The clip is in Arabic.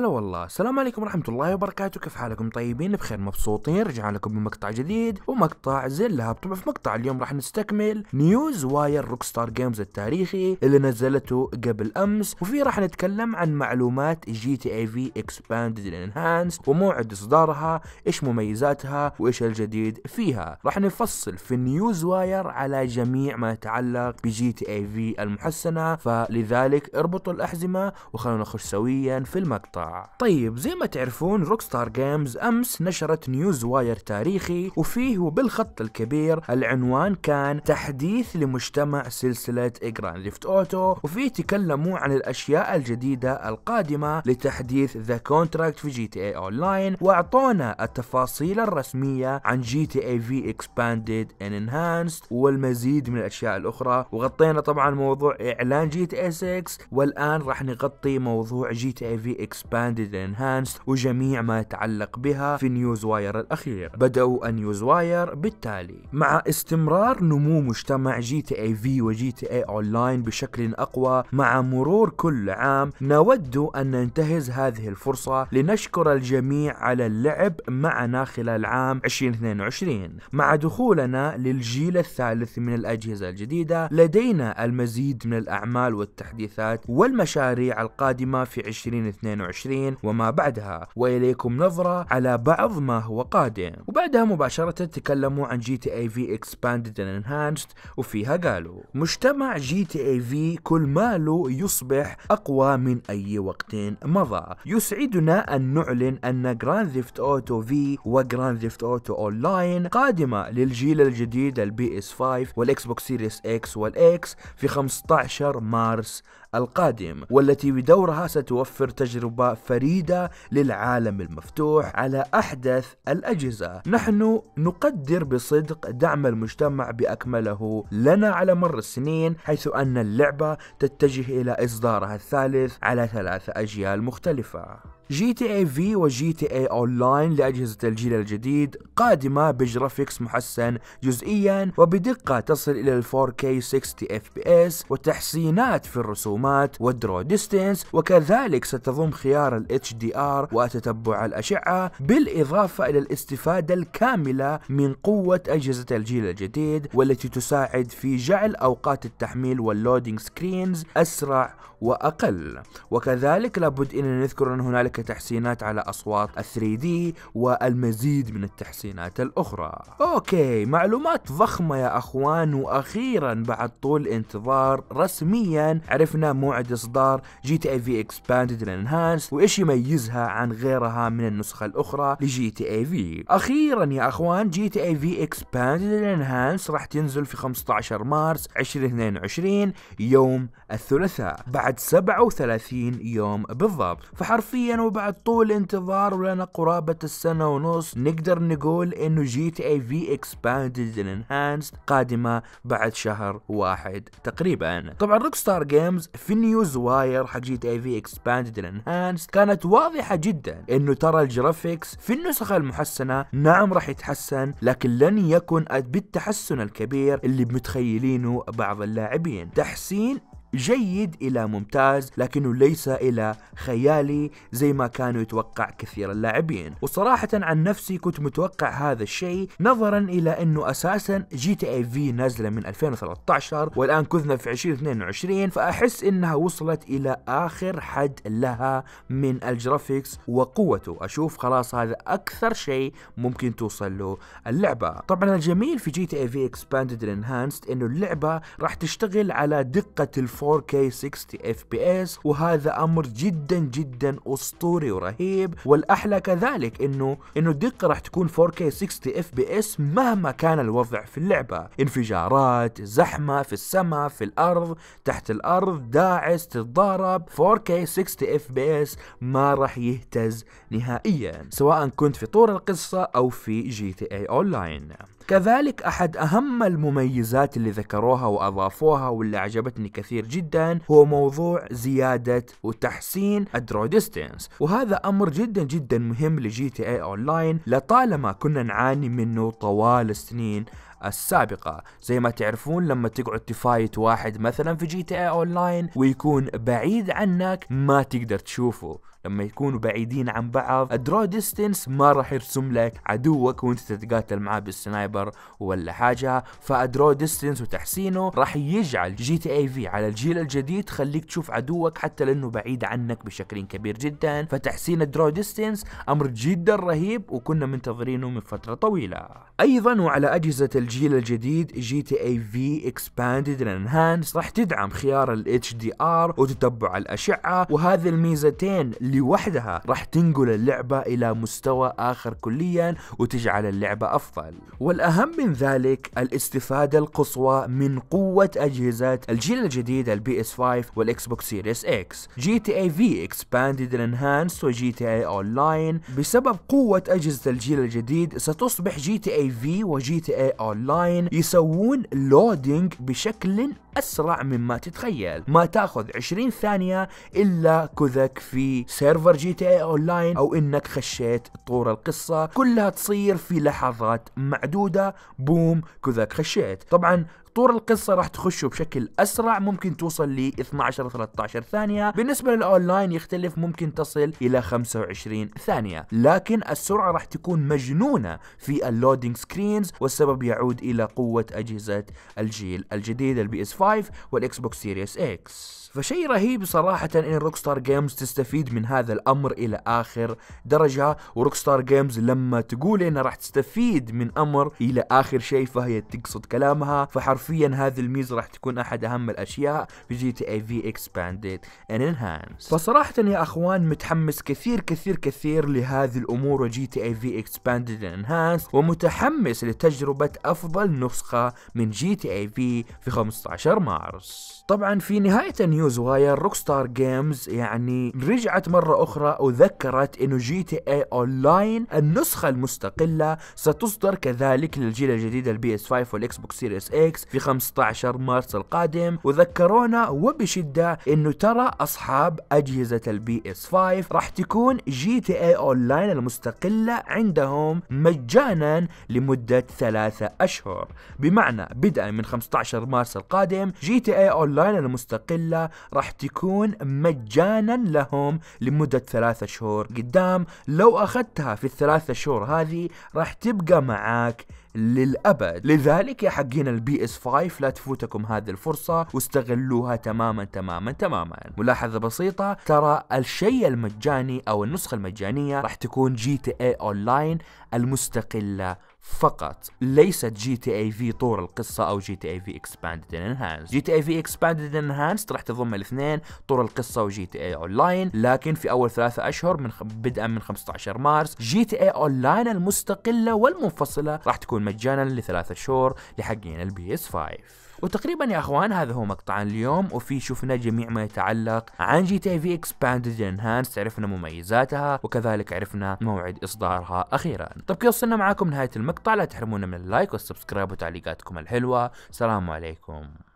هلا والله السلام عليكم ورحمة الله وبركاته كيف حالكم طيبين بخير مبسوطين رجعنا لكم بمقطع جديد ومقطع زلها طبعا في مقطع اليوم راح نستكمل نيوز واير روك ستار جيمز التاريخي اللي نزلته قبل امس وفي راح نتكلم عن معلومات جي تي اي في اكسباندد انهانس وموعد اصدارها ايش مميزاتها وايش الجديد فيها راح نفصل في النيوز واير على جميع ما يتعلق بجي تي اي في المحسنة فلذلك اربطوا الاحزمة وخلونا نخش سويا في المقطع طيب زي ما تعرفون روك ستار جيمز أمس نشرت نيوز واير تاريخي وفيه وبالخط الكبير العنوان كان تحديث لمجتمع سلسلة إجران ليفت أوتو وفيه تكلموا عن الأشياء الجديدة القادمة لتحديث ذا كونتراكت في جي تي اي أونلاين وأعطونا التفاصيل الرسمية عن جي تي اي في اكسباندد ان انهانسد والمزيد من الأشياء الأخرى وغطينا طبعا موضوع إعلان جي تي اي 6 والآن راح نغطي موضوع جي تي اي في اكسباندد اكسباندد انهانسد وجميع ما يتعلق بها في نيوز واير الأخير بدأوا نيوز واير بالتالي مع استمرار نمو مجتمع جي تي اي في وجي تي اي اونلاين بشكل اقوى مع مرور كل عام نود ان ننتهز هذه الفرصة لنشكر الجميع على اللعب معنا خلال عام 2022 مع دخولنا للجيل الثالث من الأجهزة الجديدة لدينا المزيد من الأعمال والتحديثات والمشاريع القادمة في 2022 2020 وما بعدها وإليكم نظرة على بعض ما هو قادم وبعدها مباشرة تكلموا عن جي تي اي في اكسباندد اند انهانسد وفيها قالوا مجتمع جي تي اي في كل ماله يصبح أقوى من أي وقت مضى يسعدنا أن نعلن أن جراند ثيفت أوتو في وجراند ثيفت أوتو أونلاين قادمة للجيل الجديد البي اس 5 والإكس بوكس سيريس اكس والإكس في 15 مارس القادم والتي بدورها ستوفر تجربة فريدة للعالم المفتوح على أحدث الأجهزة نحن نقدر بصدق دعم المجتمع بأكمله لنا على مر السنين حيث أن اللعبة تتجه إلى إصدارها الثالث على ثلاث أجيال مختلفة جي تي اي في وجي تي اي اونلاين لاجهزة الجيل الجديد قادمة بجرافيكس محسن جزئيا وبدقة تصل الى ال 4K 60 FPS وتحسينات في الرسومات والدرو ديستنس وكذلك ستضم خيار ال ار وتتبع الاشعة بالاضافة الى الاستفادة الكاملة من قوة اجهزة الجيل الجديد والتي تساعد في جعل اوقات التحميل واللودينج سكرينز اسرع واقل وكذلك لابد ان نذكر ان هنالك كتحسينات على أصوات 3D والمزيد من التحسينات الأخرى أوكي معلومات ضخمة يا أخوان وأخيرا بعد طول انتظار رسميا عرفنا موعد إصدار جي تي اي في اكسباندد انهانس وإيش يميزها عن غيرها من النسخة الأخرى لجي تي اي في أخيرا يا أخوان جي تي اي في اكسباندد انهانس راح تنزل في 15 مارس 2022 يوم الثلاثاء بعد 37 يوم بالضبط فحرفيا وبعد بعد طول انتظار ولنا قرابة السنة ونص نقدر نقول انه جي تي اي في اكسباندد انهانسد قادمة بعد شهر واحد تقريبا طبعا روك ستار جيمز في النيوز واير حق جي تي اي في اكسباندد انهانسد كانت واضحة جدا انه ترى الجرافيكس في النسخة المحسنة نعم راح يتحسن لكن لن يكن بالتحسن الكبير اللي متخيلينه بعض اللاعبين تحسين جيد إلى ممتاز لكنه ليس إلى خيالي زي ما كانوا يتوقع كثير اللاعبين وصراحة عن نفسي كنت متوقع هذا الشيء نظرا إلى أنه أساسا جي تي اي في نازلة من 2013 والآن كذنا في 2022 فأحس أنها وصلت إلى آخر حد لها من الجرافيكس وقوته أشوف خلاص هذا أكثر شيء ممكن توصل له اللعبة طبعا الجميل في جي تي اي في اكسباندد انهانسد أنه اللعبة راح تشتغل على دقة الفرق 4K 60 FPS وهذا امر جدا جدا اسطوري ورهيب والاحلى كذلك انه انه الدقه راح تكون 4K 60 FPS مهما كان الوضع في اللعبه انفجارات زحمه في السماء في الارض تحت الارض داعس تتضارب 4K 60 FPS ما راح يهتز نهائيا سواء كنت في طور القصه او في جي تي اي اونلاين كذلك أحد أهم المميزات اللي ذكروها وأضافوها واللي عجبتني كثير جدا هو موضوع زيادة وتحسين الدرو ديستنس وهذا أمر جدا جدا مهم لجي تي اي أونلاين لطالما كنا نعاني منه طوال السنين السابقة زي ما تعرفون لما تقعد تفايت واحد مثلا في جي تي اي اونلاين ويكون بعيد عنك ما تقدر تشوفه لما يكونوا بعيدين عن بعض الدرو ديستنس ما راح يرسم لك عدوك وانت تتقاتل معاه بالسنايبر ولا حاجه فادرو ديستنس وتحسينه راح يجعل جي تي اي في على الجيل الجديد خليك تشوف عدوك حتى لانه بعيد عنك بشكل كبير جدا فتحسين الدرو ديستنس امر جدا رهيب وكنا منتظرينه من فتره طويله ايضا وعلى اجهزه الجيل الجديد جي تي اي في اكسباندد انهانس راح تدعم خيار الاتش دي ار وتتبع الاشعه وهذه الميزتين لوحدها راح تنقل اللعبة إلى مستوى آخر كليا وتجعل اللعبة أفضل والأهم من ذلك الاستفادة القصوى من قوة أجهزة الجيل الجديد البي اس 5 والإكس بوكس سيريس اكس جي تي اي في اكسباندد انهانس وجي تي اي اونلاين بسبب قوة أجهزة الجيل الجديد ستصبح جي تي اي في وجي تي اي اونلاين يسوون لودينج بشكل أسرع مما تتخيل ما تاخذ 20 ثانية إلا كذك في سيرفر جي تي اي أونلاين أو إنك خشيت طور القصة كلها تصير في لحظات معدودة بوم كذك خشيت طبعا طور القصة راح تخشه بشكل أسرع ممكن توصل ل 12 13 ثانية بالنسبة للأونلاين يختلف ممكن تصل إلى 25 ثانية لكن السرعة راح تكون مجنونة في اللودينج سكرينز والسبب يعود إلى قوة أجهزة الجيل الجديد البي اس 5 والإكس بوكس سيريس إكس فشيء رهيب صراحة ان روكستار جيمز تستفيد من هذا الامر الى اخر درجة وروكستار جيمز لما تقول انها راح تستفيد من امر الى اخر شيء فهي تقصد كلامها فحرف حرفيا هذه الميزة راح تكون أحد أهم الأشياء في جي تي اي في اكسباندد إن انهانس فصراحة يا أخوان متحمس كثير كثير كثير لهذه الأمور وجي تي اي في اكسباندد اند انهانس ومتحمس لتجربة أفضل نسخة من جي تي اي في في 15 مارس طبعا في نهاية نيوز واير روك ستار جيمز يعني رجعت مرة أخرى وذكرت أنه جي تي اي أونلاين النسخة المستقلة ستصدر كذلك للجيل الجديد البي اس 5 والاكس بوكس سيريس اكس في 15 مارس القادم وذكرونا وبشدة انه ترى اصحاب اجهزة البي اس 5 راح تكون جي تي اي اونلاين المستقلة عندهم مجانا لمدة ثلاثة اشهر بمعنى بدءا من 15 مارس القادم جي تي اي اونلاين المستقلة راح تكون مجانا لهم لمدة ثلاثة شهور قدام لو اخذتها في الثلاثة شهور هذه راح تبقى معاك للأبد لذلك يا حقين البي اس 5 لا تفوتكم هذه الفرصة واستغلوها تماما تماما تماما ملاحظة بسيطة ترى الشيء المجاني أو النسخة المجانية راح تكون جي تي اي اونلاين المستقلة فقط ليست جي تي اي في طور القصة او جي تي اي في اكسباندد انهانس جي تي اي في اكسباندد انهانس راح تضم الاثنين طور القصة وجي تي اي اونلاين لكن في اول ثلاثة اشهر من بدءا من 15 مارس جي تي اي اونلاين المستقلة والمنفصلة راح تكون مجانا لثلاثة شهور لحقين البي اس 5 وتقريبا يا اخوان هذا هو مقطع اليوم وفي شفنا جميع ما يتعلق عن جي تي في اكسباندد انهانس عرفنا مميزاتها وكذلك عرفنا موعد اصدارها اخيرا طب كي وصلنا معاكم نهايه المقطع لا تحرمونا من اللايك والسبسكرايب وتعليقاتكم الحلوه سلام عليكم